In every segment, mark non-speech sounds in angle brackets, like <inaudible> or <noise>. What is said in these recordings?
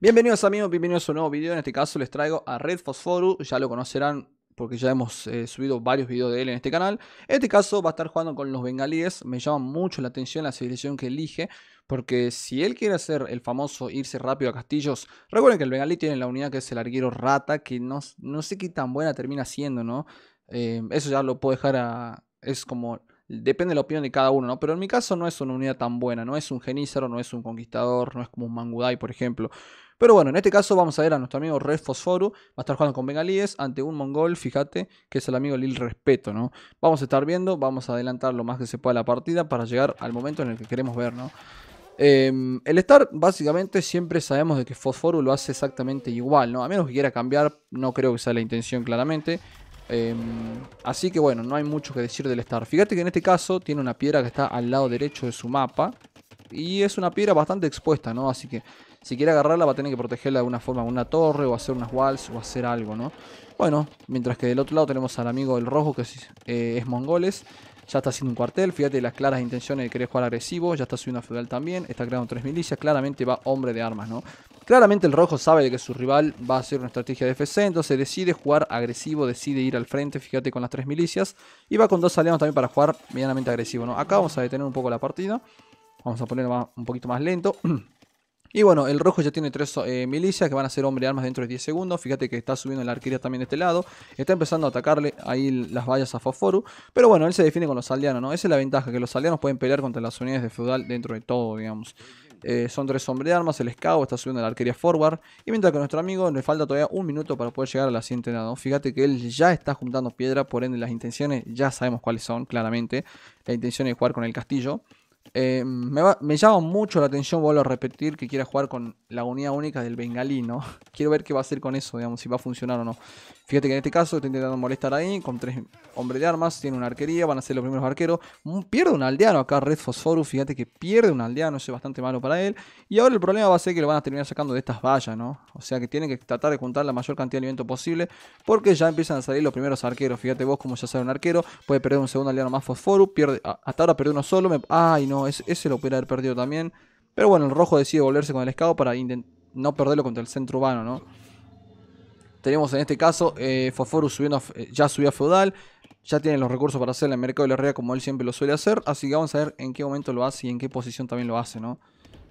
Bienvenidos amigos, bienvenidos a un nuevo video. En este caso les traigo a Red Phosphorus, ya lo conocerán porque ya hemos eh, subido varios videos de él en este canal. En este caso va a estar jugando con los bengalíes. Me llama mucho la atención la selección que elige. Porque si él quiere hacer el famoso irse rápido a castillos, recuerden que el bengalí tiene la unidad que es el arguero rata, que no, no sé qué tan buena termina siendo, ¿no? Eh, eso ya lo puedo dejar a... Es como... Depende de la opinión de cada uno, ¿no? Pero en mi caso no es una unidad tan buena, no es un genízaro, no es un conquistador, no es como un mangudai, por ejemplo. Pero bueno, en este caso vamos a ver a nuestro amigo Red Fosforu. Va a estar jugando con Bengalíes ante un mongol, fíjate, que es el amigo Lil Respeto, ¿no? Vamos a estar viendo, vamos a adelantar lo más que se pueda la partida para llegar al momento en el que queremos ver, ¿no? Em, el Star, básicamente, siempre sabemos de que Fosforu lo hace exactamente igual, ¿no? A menos que quiera cambiar, no creo que sea la intención claramente. Em, así que bueno, no hay mucho que decir del Star. Fíjate que en este caso tiene una piedra que está al lado derecho de su mapa. Y es una piedra bastante expuesta, ¿no? Así que si quiere agarrarla va a tener que protegerla de alguna forma con una torre o hacer unas walls o hacer algo, ¿no? Bueno, mientras que del otro lado tenemos al amigo del rojo que eh, es, mongoles. Ya está haciendo un cuartel, fíjate las claras intenciones de querer jugar agresivo, ya está subiendo a feudal también, está creando tres milicias, claramente va hombre de armas, ¿no? Claramente el rojo sabe de que su rival va a hacer una estrategia de FC, entonces decide jugar agresivo, decide ir al frente, fíjate con las tres milicias, y va con dos aliados también para jugar medianamente agresivo, ¿no? Acá vamos a detener un poco la partida, vamos a poner un poquito más lento. <clears throat> Y bueno, el rojo ya tiene tres eh, milicias que van a ser hombre armas dentro de 10 segundos. Fíjate que está subiendo la arquería también de este lado. Está empezando a atacarle ahí las vallas a Fosforu. Pero bueno, él se define con los aldeanos, ¿no? Esa es la ventaja, que los aldeanos pueden pelear contra las unidades de feudal dentro de todo, digamos. Eh, son tres hombres de armas, el escabo está subiendo la arquería forward. Y mientras que nuestro amigo le falta todavía un minuto para poder llegar a la siguiente nada. ¿no? Fíjate que él ya está juntando piedra, por ende las intenciones ya sabemos cuáles son, claramente. La intención es jugar con el castillo. Eh, me, llama mucho la atención, vuelvo a repetir, que quiera jugar con la unidad única del bengalí, <laughs> Quiero ver qué va a hacer con eso, digamos, si va a funcionar o no. Fíjate que en este caso está intentando molestar ahí con tres hombres de armas. Tiene una arquería, van a ser los primeros arqueros. Mm, pierde un aldeano acá, Red Phosphorus. Fíjate que pierde un aldeano, eso es bastante malo para él. Y ahora el problema va a ser que lo van a terminar sacando de estas vallas, ¿no? O sea que tienen que tratar de juntar la mayor cantidad de alimento posible porque ya empiezan a salir los primeros arqueros. Fíjate vos cómo ya sale un arquero, puede perder un segundo aldeano más fosforo. Pierde, hasta ahora perdió uno solo. ay, no, ese, lo pudiera haber perdido también. Pero bueno, el rojo decide volverse con el escado para no perderlo contra el centro urbano, ¿no? Tenemos en este caso eh, subiendo, eh, ya subió feudal. Ya tiene los recursos para hacer el mercado de la herrera como él siempre lo suele hacer. Así que vamos a ver en qué momento lo hace y en qué posición también lo hace, ¿no?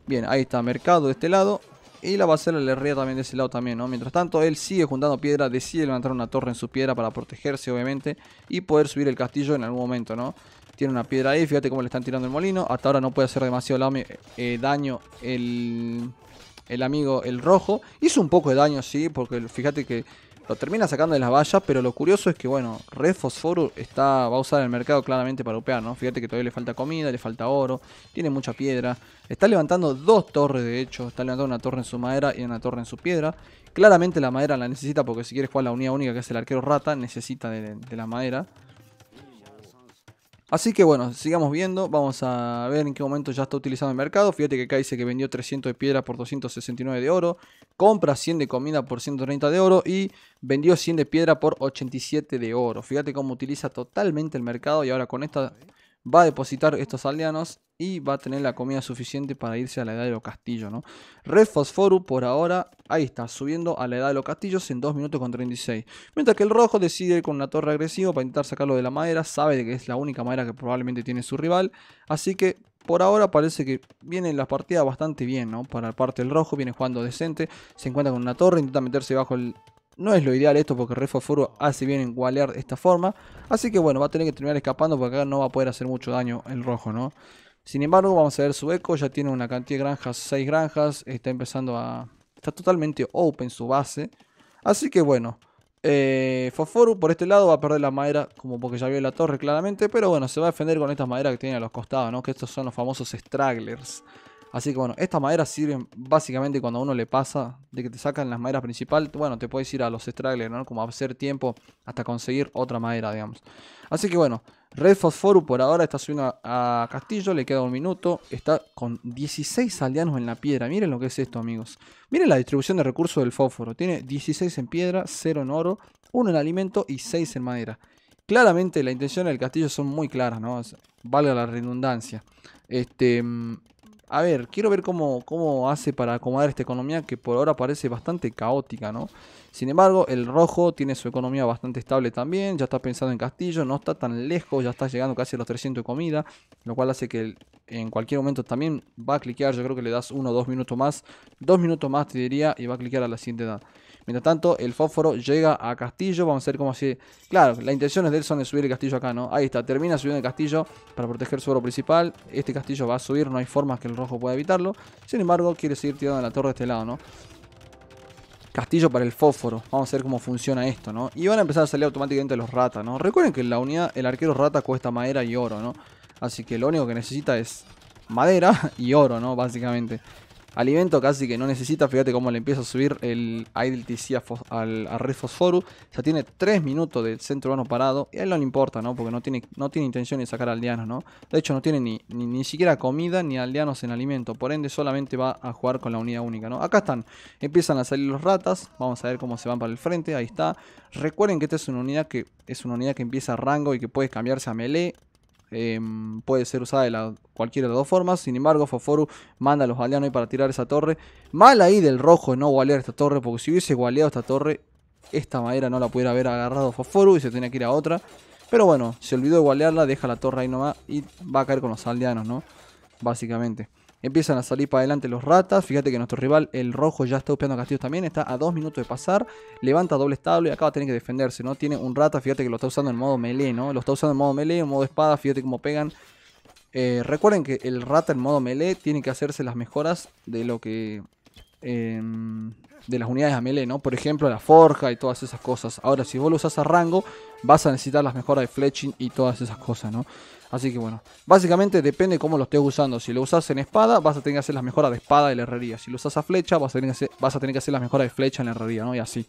Bien, ahí está, mercado de este lado. Y la va a hacer la herrería también de ese lado también, ¿no? Mientras tanto, él sigue juntando piedra, decide levantar una torre en su piedra para protegerse, obviamente, y poder subir el castillo en algún momento, ¿no? Tiene una piedra ahí, fíjate cómo le están tirando el molino. Hasta ahora no puede hacer demasiado eh, daño el, el amigo el rojo. Hizo un poco de daño, así, porque fíjate que lo termina sacando de las vallas, pero lo curioso es que, bueno, Red Fosforo está, va a usar el mercado claramente para upear, ¿no? Fíjate que todavía le falta comida, le falta oro, tiene mucha piedra. Está levantando dos torres, de hecho. Está levantando una torre en su madera y una torre en su piedra. Claramente la madera la necesita porque si quieres jugar la unidad única, que es el arquero rata, necesita de la madera. Así que bueno, sigamos viendo, vamos a ver en qué momento ya está utilizando el mercado. Fíjate que acá dice que vendió 300 de piedra por 269 de oro, compra 100 de comida por 130 de oro y vendió 100 de piedra por 87 de oro. Fíjate cómo utiliza totalmente el mercado y ahora con esta va a depositar estos aldeanos y va a tener la comida suficiente para irse a la edad de los castillos, ¿no? Red Fosforu por ahora, ahí está, subiendo a la edad de los castillos en 2 minutos con 36. Mientras que el rojo decide ir con una torre agresiva para intentar sacarlo de la madera, sabe que es la única madera que probablemente tiene su rival, así que por ahora parece que viene la partida bastante bien, ¿no? Para parte del rojo, viene jugando decente, se encuentra con una torre, intenta meterse bajo el no es lo ideal esto porque Refoforo hace bien en gualear de esta forma. Así que bueno, va a tener que terminar escapando porque acá no va a poder hacer mucho daño el rojo, ¿no? Sin embargo, vamos a ver su eco. Ya tiene una cantidad de granjas, 6 granjas. Está empezando a... Está totalmente open su base. Así que bueno. Eh, por este lado va a perder la madera como porque ya vio la torre claramente. Pero bueno, se va a defender con estas maderas que tiene a los costados, ¿no? Que estos son los famosos stragglers. Así que bueno, estas maderas sirven básicamente cuando a uno le pasa de que te sacan las maderas principales. bueno, te puedes ir a los stragglers, ¿no? Como a hacer tiempo hasta conseguir otra madera, digamos. Así que bueno, Red Fosforu por ahora está subiendo a Castillo, le queda un minuto, está con 16 aldeanos en la piedra, miren lo que es esto amigos. Miren la distribución de recursos del fósforo, tiene 16 en piedra, 0 en oro, 1 en alimento y 6 en madera. Claramente la intención del castillo son muy claras, ¿no? Valga la redundancia. Este mm, a ver, quiero ver cómo, cómo hace para acomodar esta economía que por ahora parece bastante caótica, ¿no? Sin embargo, el rojo tiene su economía bastante estable también, ya está pensando en Castillo, no está tan lejos, ya está llegando casi a los 300 de comida, lo cual hace que en cualquier momento también va a cliquear, yo creo que le das uno o dos minutos más, dos minutos más te diría, y va a cliquear a la siguiente edad. Mientras tanto, el fósforo llega a Castillo. Vamos a ver cómo se. Claro, la intención es de son de subir el castillo acá, ¿no? Ahí está, termina subiendo el castillo para proteger su oro principal. Este castillo va a subir, no hay formas que el rojo pueda evitarlo. Sin embargo, quiere seguir tirando la torre de este lado, ¿no? Castillo para el fósforo. Vamos a ver cómo funciona esto, ¿no? Y van a empezar a salir automáticamente los ratas, ¿no? Recuerden que en la unidad, el arquero rata cuesta madera y oro, ¿no? Así que lo único que necesita es madera <laughs> y oro, ¿no? Básicamente alimento casi que no necesita. Fíjate cómo le empieza a subir el IDLTC a, al, a Red Ya tiene 3 minutos de centro urbano parado. Y a él no le importa, ¿no? Porque no tiene, no tiene intención de sacar aldeanos, ¿no? De hecho, no tiene ni, ni, siquiera comida ni aldeanos en alimento. Por ende, solamente va a jugar con la unidad única, ¿no? Acá están. Empiezan a salir los ratas. Vamos a ver cómo se van para el frente. Ahí está. Recuerden que esta es una unidad que es una unidad que empieza a rango y que puede cambiarse a melee Em, puede ser usada de la, cualquiera de las dos formas. Sin embargo, Foforu manda a los aldeanos para tirar esa torre. Mal ahí del rojo no gualear esta torre. Porque si hubiese gualeado esta torre, esta madera no la pudiera haber agarrado Foforu y se tenía que ir a otra. Pero bueno, se olvidó de gualearla, deja la torre ahí nomás y va a caer con los aldeanos, ¿no? Básicamente. Empiezan a salir para adelante los ratas. Fíjate que nuestro rival, el rojo, ya está upeando castillos también. Está a dos minutos de pasar. Levanta doble establo y acaba de que defenderse, ¿no? Tiene un rata, fíjate que lo está usando en modo melee, ¿no? Lo está usando en modo melee, en modo espada. Fíjate cómo pegan. Eh, recuerden que el rata en modo melee tiene que hacerse las mejoras de lo que... Em, de las unidades a melee, ¿no? Por ejemplo, la forja y todas esas cosas. Ahora, si vos lo usas a rango, vas a necesitar las mejoras de fletching y todas esas cosas, ¿no? Así que bueno, básicamente depende cómo lo estés usando. Si lo usas en espada, vas a tener que hacer las mejoras de espada en la herrería. Si lo usas a flecha, vas a tener que hacer, vas a tener que hacer las mejoras de flecha en la herrería, ¿no? Y así.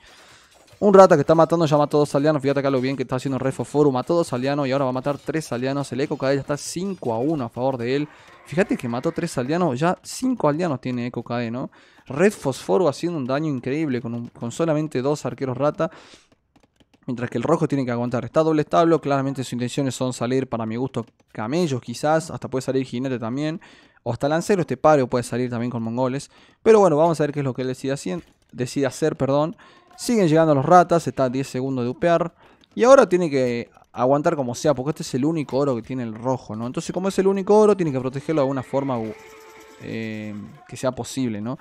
Un rata que está matando ya mató dos alianos. Fíjate acá lo bien que está haciendo Red Fosforo Mató dos alianos y ahora va a matar tres alianos. El Eco ya está 5 a 1 a favor de él. Fíjate que mató tres alianos. Ya cinco alianos tiene Eco Cadena, ¿no? Red Fosforo haciendo un daño increíble con, con solamente dos arqueros rata. Mientras que el rojo tiene que aguantar. Está doble establo. Claramente sus intenciones son salir, para mi gusto, camellos quizás. Hasta puede salir jinete también. O hasta lancero este pario puede salir también con mongoles. Pero bueno, vamos a ver qué es lo que él decide, hacer. Perdón. Siguen llegando los ratas. Está a 10 segundos de upear. Y ahora tiene que aguantar como sea. Porque este es el único oro que tiene el rojo, ¿no? Entonces como es el único oro, tiene que protegerlo de alguna forma eh, que sea posible, ¿no?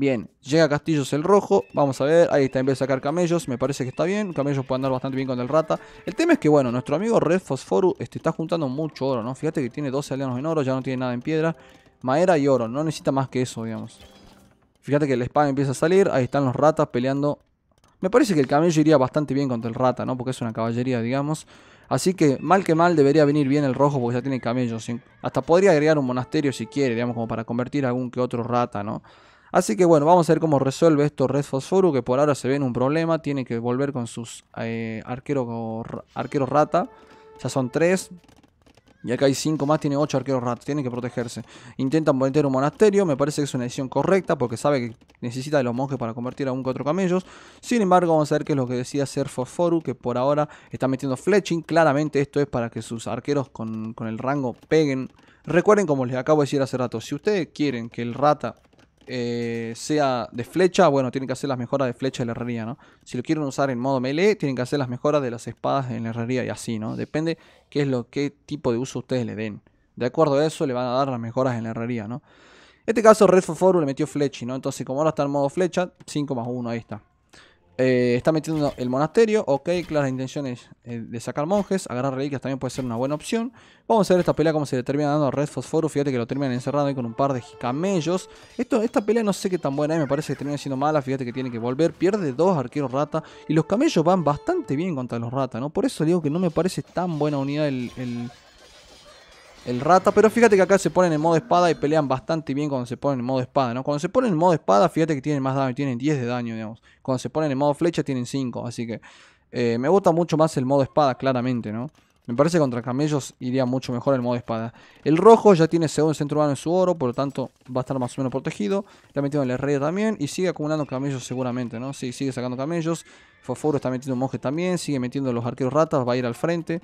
Bien, llega Castillos el rojo. Vamos a ver, ahí está, empieza a sacar camellos, me parece que está bien. Camellos pueden andar bastante bien con el rata. El tema es que, bueno, nuestro amigo Red Fosforu este, está juntando mucho oro, ¿no? Fíjate que tiene 12 aliados en oro, ya no tiene nada en piedra. Madera y oro, no necesita más que eso, digamos. Fíjate que el spam empieza a salir, ahí están los ratas peleando. Me parece que el camello iría bastante bien contra el rata, ¿no? Porque es una caballería, digamos. Así que mal que mal debería venir bien el rojo porque ya tiene camellos. Hasta podría agregar un monasterio si quiere, digamos, como para convertir algún que otro rata, ¿no? Así que bueno, vamos a ver cómo resuelve esto Red Fosforu, que por ahora se ve en un problema. Tiene que volver con sus eh, arqueros rata. Ya son tres. Y acá hay cinco más, tiene ocho arqueros rata. Tiene que protegerse. Intentan meter un monasterio. Me parece que es una decisión correcta porque sabe que necesita de los monjes para convertir a un cuatro camellos. Sin embargo, vamos a ver qué es lo que decía hacer Fosforu, que por ahora está metiendo fletching. Claramente esto es para que sus arqueros con, con el rango peguen. Recuerden, como les acabo de decir hace rato, si ustedes quieren que el rata eh, sea de flecha, bueno, tienen que hacer las mejoras de flecha en la herrería, ¿no? Si lo quieren usar en modo melee, tienen que hacer las mejoras de las espadas en la herrería y así, ¿no? Depende qué es lo qué tipo de uso ustedes le den. De acuerdo a eso, le van a dar las mejoras en la herrería, ¿no? En este caso, Red for le metió flecha ¿no? Entonces, como ahora está en modo flecha, 5 más 1, ahí está. Eh, está metiendo el monasterio. Ok, claro, la intención es eh, de sacar monjes. Agarrar reliquias también puede ser una buena opción. Vamos a ver esta pelea como se le termina dando a Red fosforo, Fíjate que lo terminan encerrando ahí con un par de camellos. Esto, esta pelea no sé qué tan buena es. Me parece que termina siendo mala. Fíjate que tiene que volver. Pierde dos arqueros rata. Y los camellos van bastante bien contra los rata, ¿no? Por eso digo que no me parece tan buena unidad el el rata. Pero fíjate que acá se ponen en modo espada y pelean bastante bien cuando se ponen en modo espada, ¿no? Cuando se ponen en modo espada, fíjate que tienen más daño, tienen 10 de daño, digamos. Cuando se ponen en modo flecha, tienen 5. Así que eh, me gusta mucho más el modo espada, claramente, ¿no? Me parece que contra camellos iría mucho mejor el modo espada. El rojo ya tiene segundo centro humano en su oro, por lo tanto va a estar más o menos protegido. Le ha metido en el rey también y sigue acumulando camellos seguramente, ¿no? Sí, sigue sacando camellos. Fosforo está metiendo monje también, sigue metiendo los arqueros ratas, va a ir al frente.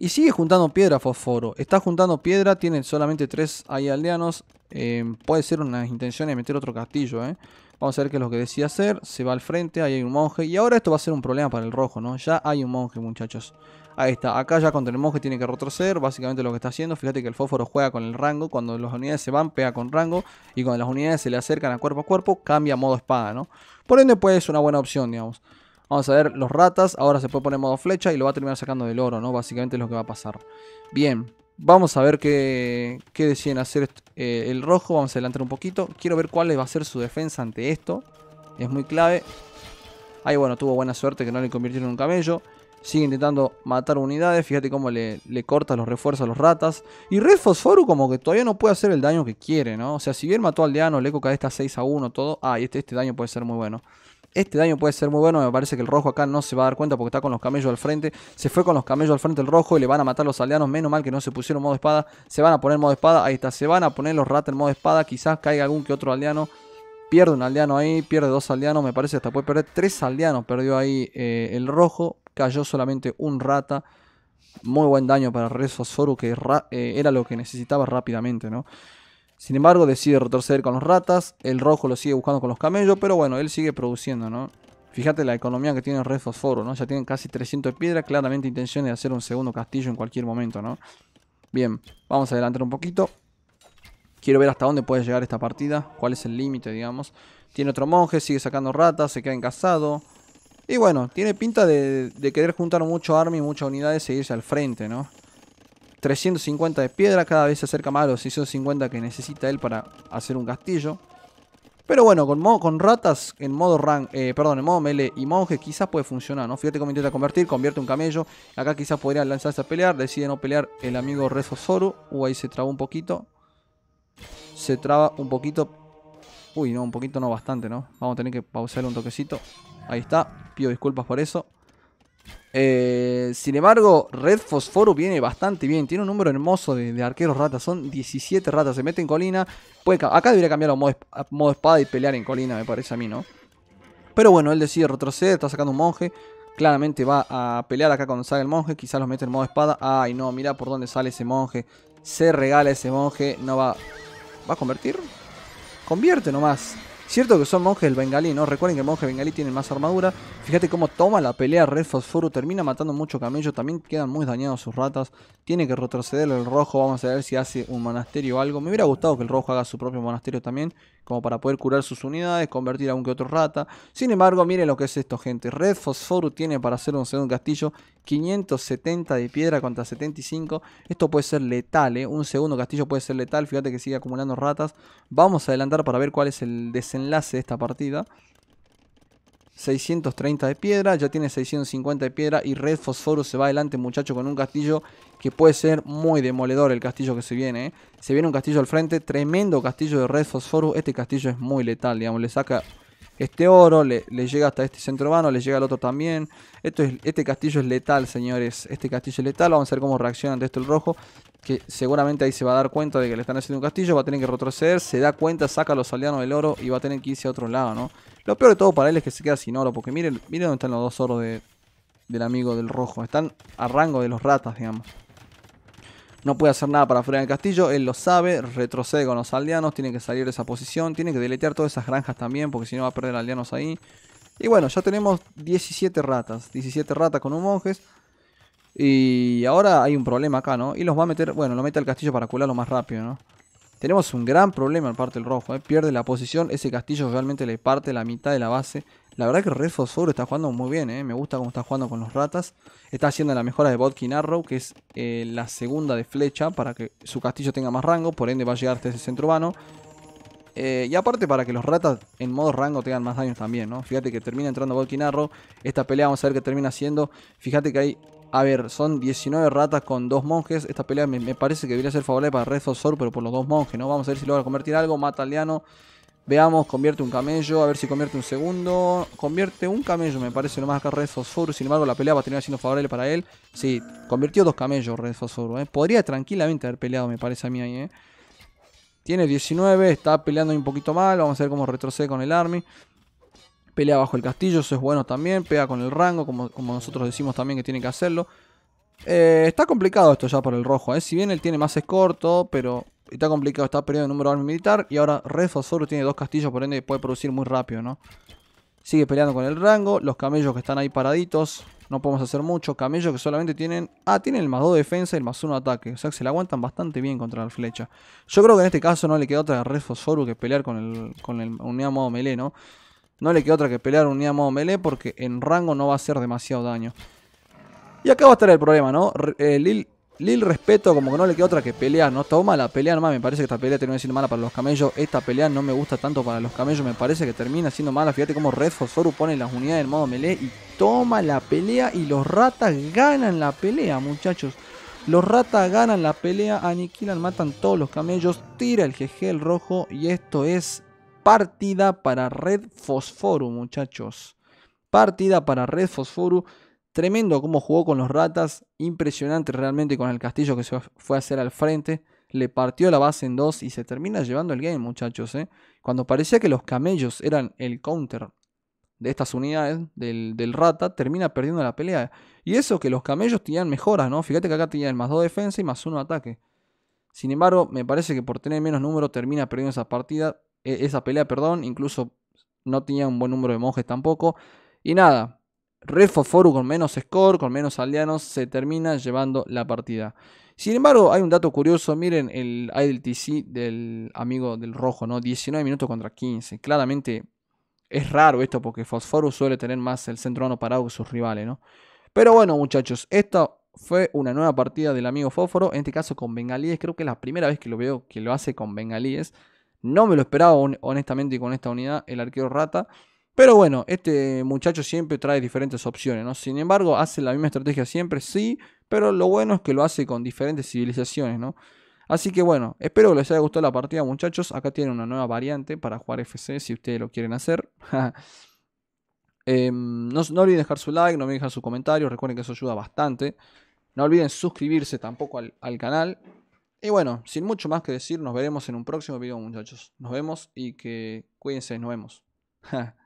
Y sigue juntando piedra fósforo. Está juntando piedra, tiene solamente tres ahí aldeanos. Eh, puede ser una intención de meter otro castillo, ¿eh? Vamos a ver qué es lo que decía hacer. Se va al frente, ahí hay un monje. Y ahora esto va a ser un problema para el rojo, ¿no? Ya hay un monje, muchachos. Ahí está, acá ya contra el monje tiene que retroceder, básicamente lo que está haciendo, fíjate que el fósforo juega con el rango, cuando las unidades se van pega con rango y cuando las unidades se le acercan a cuerpo a cuerpo cambia modo espada, ¿no? Por ende puede ser una buena opción, digamos. Vamos a ver los ratas. Ahora se puede poner modo flecha y lo va a terminar sacando del oro, ¿no? Básicamente es lo que va a pasar. Bien. Vamos a ver qué, deciden hacer eh, el rojo. Vamos a adelantar un poquito. Quiero ver cuál va a ser su defensa ante esto. Es muy clave. Ahí, bueno, tuvo buena suerte que no le convirtieron en un camello. Sigue intentando matar unidades. Fíjate cómo le, le corta los refuerzos a los ratas. Y Red como que todavía no puede hacer el daño que quiere, ¿no? O sea, si bien mató al aldeano, eco cae esta 6 a 1, todo. Ah, y este, este daño puede ser muy bueno. Este daño puede ser muy bueno. Me parece que el rojo acá no se va a dar cuenta porque está con los camellos al frente. Se fue con los camellos al frente el rojo y le van a matar los aldeanos. Menos mal que no se pusieron modo espada. Se van a poner modo espada. Ahí está. Se van a poner los ratas en modo espada. Quizás caiga algún que otro aldeano. Pierde un aldeano ahí. Pierde dos aldeanos. Me parece hasta puede perder tres aldeanos. Perdió ahí eh, el rojo. Cayó solamente un rata. Muy buen daño para Rezo Soru, que eh, era lo que necesitaba rápidamente, ¿no? Sin embargo, decide retroceder con los ratas. El rojo lo sigue buscando con los camellos, pero bueno, él sigue produciendo, ¿no? Fíjate la economía que tiene Red Fosforo, ¿no? Ya tienen casi 300 piedras, claramente intención de hacer un segundo castillo en cualquier momento, ¿no? Bien, vamos a adelantar un poquito. Quiero ver hasta dónde puede llegar esta partida, cuál es el límite, digamos. Tiene otro monje, sigue sacando ratas, se queda encasado. Y bueno, tiene pinta de, querer juntar mucho army, muchas unidades y seguirse al frente, ¿no? 350 de piedra, cada vez se acerca más a los 650 que necesita él para hacer un castillo. Pero bueno, con, con ratas en modo rank, eh, perdón, en modo melee y monje quizás puede funcionar, ¿no? Fíjate cómo intenta convertir, convierte un camello. Acá quizás podrían lanzarse a pelear, decide no pelear el amigo Rezo Zoru. uy uh, ahí se traba un poquito. Se traba un poquito. Uy, no, un poquito no, bastante, ¿no? Vamos a tener que pausarle un toquecito. Ahí está, pido disculpas por eso. Eh, sin embargo, Red Fosforo viene bastante bien. Tiene un número hermoso de, arqueros ratas. Son 17 ratas. Se mete en colina. acá debería cambiar a modo, espada y pelear en colina, me parece a mí, ¿no? Pero bueno, él decide retroceder. Está sacando un monje. Claramente va a pelear acá cuando salga el monje. Quizás los mete en modo espada. Ay, no, mira por dónde sale ese monje. Se regala ese monje. No va... ¿Va a convertir? Convierte nomás. Cierto que son monjes del bengalí, ¿no? Recuerden que el monje bengalí tiene más armadura. Fíjate cómo toma la pelea Red Fosforo. Termina matando mucho camello. También quedan muy dañados sus ratas. Tiene que retroceder el rojo. Vamos a ver si hace un monasterio o algo. Me hubiera gustado que el rojo haga su propio monasterio también como para poder curar sus unidades, convertir a un que otro rata. Sin embargo, miren lo que es esto, gente. Red Fosforo tiene para hacer un segundo castillo 570 de piedra contra 75. Esto puede ser letal, ¿eh? Un segundo castillo puede ser letal. Fíjate que sigue acumulando ratas. Vamos a adelantar para ver cuál es el desenlace de esta partida. 630 de piedra, ya tiene 650 de piedra y Red Fosforus se va adelante muchacho con un castillo que puede ser muy demoledor el castillo que se viene. ¿eh? Se viene un castillo al frente, tremendo castillo de Red Fosforus, este castillo es muy letal, digamos, le saca este oro, le, llega hasta este centro urbano, le llega al otro también. Esto es, este castillo es letal, señores. Este castillo es letal. Vamos a ver cómo reacciona ante esto el rojo. Que seguramente ahí se va a dar cuenta de que le están haciendo un castillo. Va a tener que retroceder. Se da cuenta, saca a los aldeanos del oro y va a tener que irse a otro lado, ¿no? Lo peor de todo para él es que se queda sin oro. Porque miren, miren dónde están los dos oros del amigo del rojo. Están a rango de los ratas, digamos. No puede hacer nada para frenar el castillo, él lo sabe, retrocede con los aldeanos, tiene que salir de esa posición, tiene que deletear todas esas granjas también, porque si no va a perder aldeanos ahí. Y bueno, ya tenemos 17 ratas, 17 ratas con un monjes. Y ahora hay un problema acá, ¿no? Y los va a meter, bueno, lo mete al castillo para cularlo más rápido, ¿no? Tenemos un gran problema en parte el rojo, ¿eh? pierde la posición, ese castillo realmente le parte la mitad de la base la verdad que Red Fosforo está jugando muy bien, eh. me gusta cómo está jugando con los ratas. Está haciendo la mejora de Botkin Arrow, que es eh, la segunda de flecha, para que su castillo tenga más rango, por ende va a llegar hasta ese centro urbano. Eh, y aparte para que los ratas en modo rango tengan más daños también, ¿no? Fíjate que termina entrando Botkin Arrow. Esta pelea vamos a ver qué termina haciendo. Fíjate que hay... A ver, son 19 ratas con dos monjes. Esta pelea me, parece que debería ser favorable para Red Sor pero por los dos monjes, ¿no? Vamos a ver si logra convertir algo. Mata al Veamos, convierte un camello, a ver si convierte un segundo. Convierte un camello, me parece nomás acá Red Fosforo. Sin embargo, la pelea va a terminar siendo favorable para él. Sí, convirtió dos camellos Red Fosforo. ¿eh? Podría tranquilamente haber peleado, me parece a mí ahí. ¿eh? Tiene 19, está peleando un poquito mal. Vamos a ver cómo retrocede con el Army. Pelea bajo el castillo, eso es bueno también. Pega con el rango, como, nosotros decimos también que tiene que hacerlo. Eh, está complicado esto ya para el rojo. Si bien él tiene más escorto, pero y está complicado, está perdiendo el número de militar. Y ahora solo tiene dos castillos, por ende puede producir muy rápido, ¿no? Sigue peleando con el rango. Los camellos que están ahí paraditos. No podemos hacer mucho. Camellos que solamente tienen... Ah, tienen el más 2 defensa y el más 1 ataque. O sea que se le aguantan bastante bien contra la flecha. Yo creo que en este caso no le queda otra a Refosaurus que pelear con el, con el unidad modo melee, ¿no? No le queda otra que pelear unidad modo melee porque en rango no va a hacer demasiado daño. Y acá va a estar el problema, ¿no? el eh, Lil Lil respeto, como que no le queda otra que pelear, no toma la pelea nomás. Me parece que esta pelea termina siendo mala para los camellos. Esta pelea no me gusta tanto para los camellos, me parece que termina siendo mala. Fíjate cómo Red Fosforu pone las unidades en modo melee y toma la pelea. Y los ratas ganan la pelea, muchachos. Los ratas ganan la pelea, aniquilan, matan todos los camellos, tira el GG el rojo. Y esto es partida para Red Fosforo, muchachos. Partida para Red Fosforu. Tremendo cómo jugó con los ratas, impresionante realmente con el castillo que se fue a hacer al frente. Le partió la base en dos y se termina llevando el game, muchachos. ¿eh? Cuando parecía que los camellos eran el counter de estas unidades del, del, rata, termina perdiendo la pelea. Y eso que los camellos tenían mejoras, ¿no? Fíjate que acá tenían más dos defensa y más uno ataque. Sin embargo, me parece que por tener menos número termina perdiendo esa partida, e, esa pelea, perdón. Incluso no tenía un buen número de monjes tampoco. Y nada, Fosforo con menos score, con menos aldeanos, se termina llevando la partida. Sin embargo, hay un dato curioso, miren el IDLTC del amigo del rojo, ¿no? 19 minutos contra 15. Claramente es raro esto porque Fosforo suele tener más el centro no parado que sus rivales, ¿no? Pero bueno, muchachos, esta fue una nueva partida del amigo Fosforo en este caso con Bengalíes, creo que es la primera vez que lo veo que lo hace con Bengalíes. No me lo esperaba honestamente con esta unidad el arquero Rata. Pero bueno, este muchacho siempre trae diferentes opciones, ¿no? Sin embargo, hace la misma estrategia siempre, sí, pero lo bueno es que lo hace con diferentes civilizaciones, ¿no? Así que bueno, espero que les haya gustado la partida, muchachos. Acá tienen una nueva variante para jugar FC si ustedes lo quieren hacer. <laughs> Em, no, olviden dejar su like, no olviden dejar su comentario, recuerden que eso ayuda bastante. No olviden suscribirse tampoco al, al canal. Y bueno, sin mucho más que decir, nos veremos en un próximo video, muchachos. Nos vemos y que cuídense, nos vemos. <laughs>